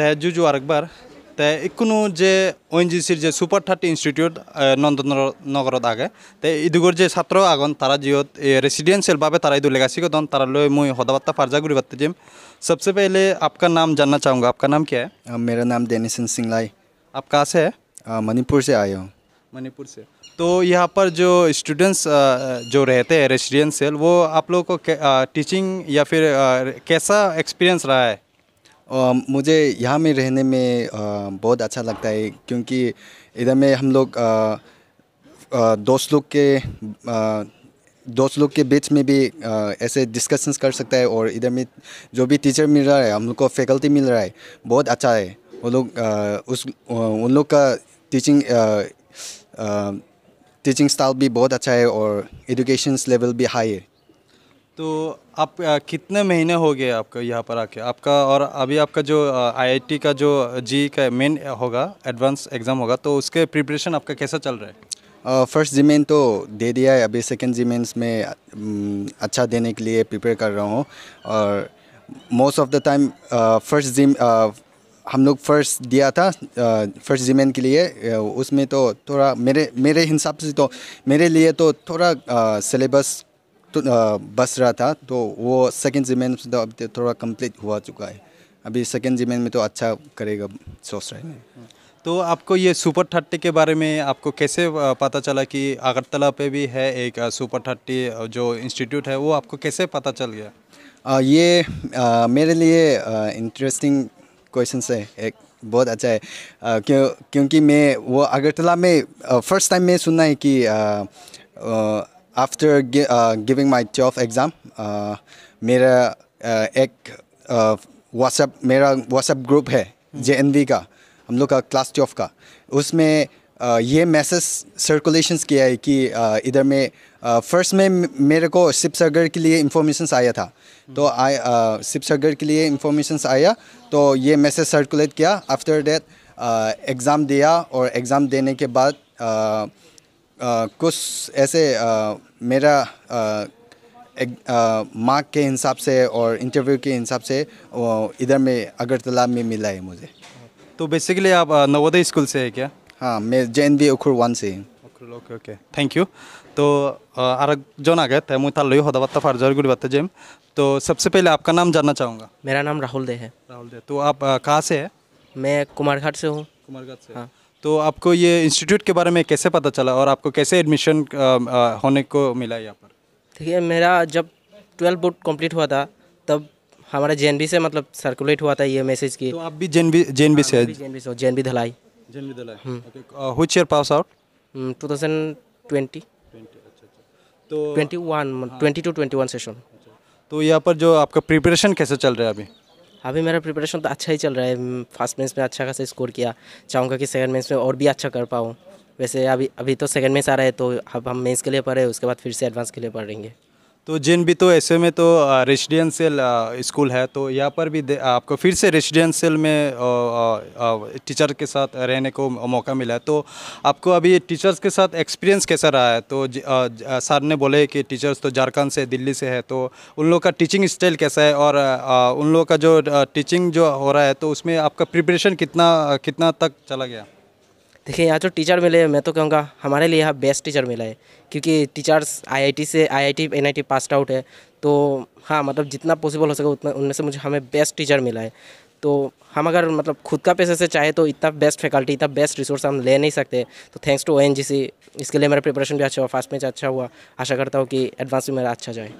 जुजु आरेकबार তে ইকুনো যে ওএনজিসির যে সুপার থার্টি ইনস্টিটিউট নগরত আগে তে ইদুগর যে ছাত্র আগন তারা জিওত रेसिडेंशियलভাবে তারা ইদু লেগাসি গদন তারা লয় মুই হদাবাত্তা ফারজা গুরি বাত্তে जिम सबसे पहले आपका नाम जानना चाहूँगा आपका नाम क्या है मेरा नाम डेनिसन सिंगलाई आप कहाँ से है मणिपुर से आए हूँ मणिपुर से तो यहाँ पर जो स्टूडेंट्स जो रहते हैं रेसिडेंशियल वो आप लोगों को टीचिंग या फिर कैसा एक्सपीरियंस रहा है मुझे यहाँ में रहने में बहुत अच्छा लगता है क्योंकि इधर में हम लोग दोस्त लोग के दोस्त लोग के बीच में भी ऐसे डिस्कशंस कर सकता है और इधर में जो भी टीचर मिल रहा है हम लोग को फैकल्टी मिल रहा है बहुत अच्छा है वो लोग उस उन लोग का टीचिंग टीचिंग स्टाइल भी बहुत अच्छा है और एजुकेशन लेवल भी हाई है तो आप कितने महीने हो गए आपका यहाँ पर आके आपका और अभी आपका जो आईआईटी का जो जी का मेन होगा एडवांस एग्ज़ाम होगा तो उसके प्रिपरेशन आपका कैसा चल रहा है फर्स्ट जी तो दे दिया है अभी सेकंड जी में अच्छा देने के लिए प्रिपेयर कर रहा हूँ और most of the time first जी हम लोग फर्स्ट दिया था फर्स्ट जिमेन के लिए उसमें तो थोड़ा मेरे मेरे हिसाब से तो मेरे लिए तो थोड़ा सिलेबस तो बस रहा था तो वो सेकेंड जिमेन से तो अभी तो थोड़ा कंप्लीट हुआ चुका है अभी सेकेंड जिमेन में तो अच्छा करेगा सोच रहे हैं हाँ। तो आपको ये सुपर थर्टी के बारे में आपको कैसे पता चला कि अगरतला पे भी है एक सुपर थर्टी जो इंस्टीट्यूट है वो आपको कैसे पता चल गया आ, ये आ, मेरे लिए इंटरेस्टिंग क्वेश्चन है एक बहुत अच्छा है आ, क्यों क्योंकि मैं वो अगरतला में फ़र्स्ट टाइम मैं सुना है कि after giving my twelfth exam मेरा uh, एक uh, मेरा व्हाट्सएप ग्रुप है जे एन वी का हम लोग का क्लास ट्वेल्व का उसमें uh, ये मैसेज सर्कुलेशन किया है कि uh, इधर में फर्स्ट में मेरे को शिव सागर के लिए इंफॉर्मेशन आया था तो आई शिव सागर के लिए इंफॉर्मेशन आया तो ये मैसेज सर्कुलेट किया आफ्टर डेट एग्ज़ाम दिया और एग्ज़ाम देने के बाद आ, कुछ ऐसे आ, मेरा मार्क के हिसाब से और इंटरव्यू के हिसाब से इधर में अगरतला में मिला है मुझे तो बेसिकली आप नवोदय स्कूल से है क्या हाँ मैं J N V Ukhrul one से ओके ओके थैंक यू तो आरक जो नागत है मुझे लो हदावत्ता फारजर गुड़ी बात जेम तो सबसे पहले आपका नाम जानना चाहूँगा मेरा नाम राहुल दे है राहुल दे तो आप कहाँ से है मैं कुमारघाट से हूँ कुमारघाट से हाँ तो आपको ये इंस्टीट्यूट के बारे में कैसे पता चला और आपको कैसे एडमिशन होने को मिला यहाँ पर देखिए मेरा जब ट्वेल्थ बोर्ड कंप्लीट हुआ था तब हमारा जे से मतलब सर्कुलेट हुआ था ये मैसेज की तो आप भी जेन बी जे एन से J N Dhalai J N Dhalai हुच year pass out two thousand twenty तो twenty one twenty two twenty one session तो यहाँ पर जो आपका प्रिपरेशन कैसे चल रहा है अभी अभी मेरा प्रिपरेशन तो अच्छा ही चल रहा है फर्स्ट हम्म, मैच में अच्छा खासा स्कोर किया चाहूँगा कि सेकंड मैच में और भी अच्छा कर पाऊँ वैसे अभी अभी तो सेकंड मैच आ रहा है तो अब हम मैच के लिए पढ़े उसके बाद फिर से एडवांस के लिए पढ़ेंगे तो जिन भी तो ऐसे में तो रेजिडेंशियल स्कूल है तो यहाँ पर भी आपको फिर से रेजिडेंशियल में टीचर के साथ रहने को मौका मिला है तो आपको अभी टीचर्स के साथ एक्सपीरियंस कैसा रहा है तो सर ने बोले कि टीचर्स तो झारखंड से दिल्ली से है तो उन लोग का टीचिंग स्टाइल कैसा है और उन लोगों का जो टीचिंग जो हो रहा है तो उसमें आपका प्रिपरेशन कितना कितना तक चला गया देखिए यहाँ जो टीचर मिले मैं तो कहूँगा हमारे लिए यहाँ बेस्ट टीचर मिला है क्योंकि टीचर्स आईआईटी से आईआईटी एनआईटी पास आउट है तो हाँ मतलब जितना पॉसिबल हो सके उतना उनमें से मुझे हमें बेस्ट टीचर मिला है तो हम अगर मतलब खुद का पैसे से चाहे तो इतना बेस्ट फैकल्टी इतना बेस्ट रिसोर्स हम ले नहीं सकते तो थैंक्स टू ओ इसके लिए मेरा प्रिपरेशन भी अच्छा हुआ फास्ट मैच अच्छा हुआ आशा करता हूँ कि एडवांस भी मेरा अच्छा जाए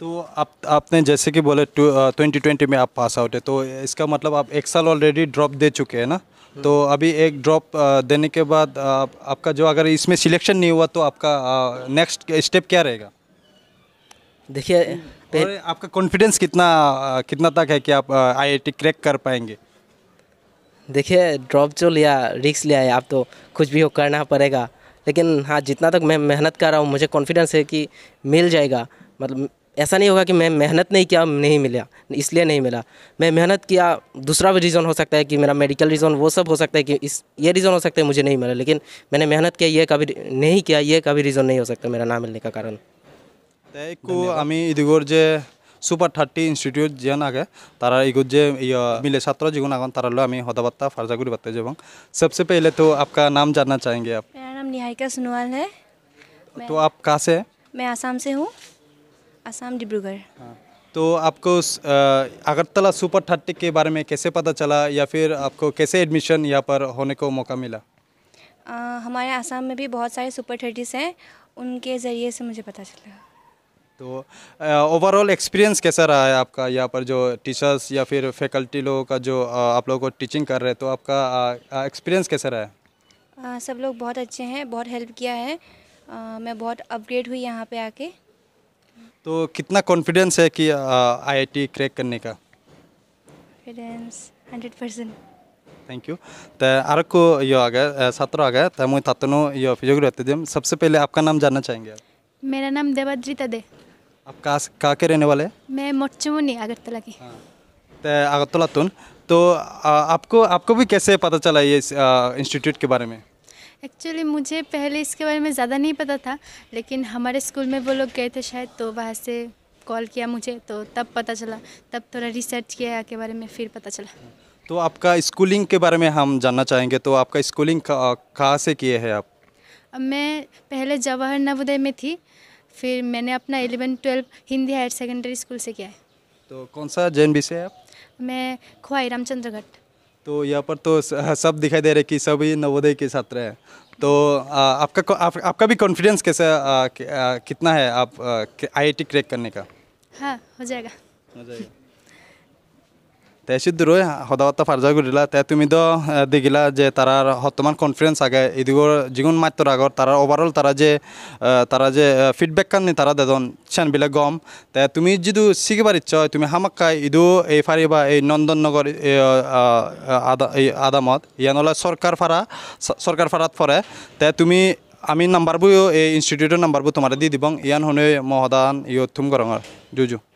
तो आप आपने जैसे कि बोले ट्वेंटी ट्वेंटी में आप पास आउट है तो इसका मतलब आप एक साल ऑलरेडी ड्रॉप दे चुके हैं ना तो अभी एक ड्रॉप देने के बाद आपका जो अगर इसमें सिलेक्शन नहीं हुआ तो आपका नेक्स्ट स्टेप क्या रहेगा देखिए और आपका कॉन्फिडेंस कितना कितना तक है कि आप आईआईटी क्रैक कर पाएंगे देखिए ड्रॉप जो लिया रिक्स लिया है आप तो कुछ भी हो करना पड़ेगा लेकिन हाँ जितना तक मैं मेहनत कर रहा हूँ मुझे कॉन्फिडेंस है कि मिल जाएगा मतलब ऐसा नहीं होगा कि मैं मेहनत नहीं किया नहीं मिला इसलिए नहीं मिला मैं मेहनत किया दूसरा भी रीज़न हो सकता है कि मेरा मेडिकल रीज़न वो सब हो सकता है कि इस ये रीज़न हो सकता है मुझे नहीं मिला लेकिन मैंने मेहनत किया ये कभी नहीं किया ये कभी रीज़न नहीं हो सकता मेरा ना मिलने का कारण इधर जे সুপার थार्टी इन्स्टिट्यूट যে आगे तारा इगुत जे मिले छात्र জীবন আগুন তারা লো আমি হদাবার্তা ফার্জা করি বার্তা এবং सबसे पहले तो आपका नाम जानना चाहेंगे आप मेरा नाम निहारिका सोनोवाल है तो आप कहाँ से मैं आसाम से हूँ असम डिब्रूगढ़ हाँ। तो आपको अगरतला सुपर थर्टी के बारे में कैसे पता चला या फिर आपको कैसे एडमिशन यहाँ पर होने को मौका मिला आ, हमारे आसाम में भी बहुत सारे सुपर थर्टीज़ हैं उनके ज़रिए से मुझे पता चला तो ओवरऑल एक्सपीरियंस कैसा रहा है आपका यहाँ पर जो टीचर्स या फिर फैकल्टी लोगों का जो आ, आप लोगों को टीचिंग कर रहे हैं तो आपका एक्सपीरियंस कैसा रहा है आ, सब लोग बहुत अच्छे हैं बहुत हेल्प किया है आ, मैं बहुत अपग्रेड हुई यहाँ पे आके तो कितना कॉन्फिडेंस है कि आईआईटी क्रैक करने का कॉन्फिडेंस परसेंट थैंक यू तो आर को यो आ गया छात्र आ गया तो मुझे तत्नो यो फिजोग रहते थे सबसे पहले आपका नाम जानना चाहेंगे मेरा नाम देवाद्रिता दे आप कहाँ कहाँ के रहने वाले मैं मोचमुनी अगरतला की हाँ। तो अगरतला तुन तो आपको आपको भी कैसे पता चला ये इंस्टीट्यूट के बारे में एक्चुअली मुझे पहले इसके बारे में ज़्यादा नहीं पता था लेकिन हमारे स्कूल में वो लोग गए थे शायद तो वहाँ से कॉल किया मुझे तो तब पता चला तब थोड़ा रिसर्च किया के बारे में फिर पता चला तो आपका स्कूलिंग के बारे में हम जानना चाहेंगे तो आपका स्कूलिंग कहाँ से किए हैं आप मैं पहले जवाहर नवोदय में थी फिर मैंने अपना eleven twelve Hindi higher secondary school से किया है तो कौन सा जैन विषय है आप मैं खुआई रामचंद्र घट तो यहाँ पर तो हाँ, सब दिखाई दे रहे कि सभी नवोदय के छात्र हैं तो आ, आपका आप, आपका भी कॉन्फिडेंस कैसा कि, कितना है आप आईआईटी क्रैक करने का हाँ हो जाएगा हो जाएगा তে সিদ্ধুরই সদাগত্ত ফার্জা ঘুরিলা তে তুমি তো দেখিলা যে তারার বর্তমান কনফিডেন্স আগে এদিকর যিগুন মাত্র আগর তারার ওভারঅল তারা যে তারা যে ফিডব্যাক কারণে তারা দেদন সেন বিলে গম তে তুমি যদি শিখি পারিচ্ছ তুমি হামাক্কা ইদু এই ফারি বা এই নন্দননগর এই আদামত ইয়ান হলে সরকার ফারা সরকার ফারাত ফরে তে তুমি আমি নাম্বারবো এই ইনস্টিটিউটের নাম্বারবো তোমার দিয়ে দিব ইয়ান হনে মহদান ইয় থুম গরঙর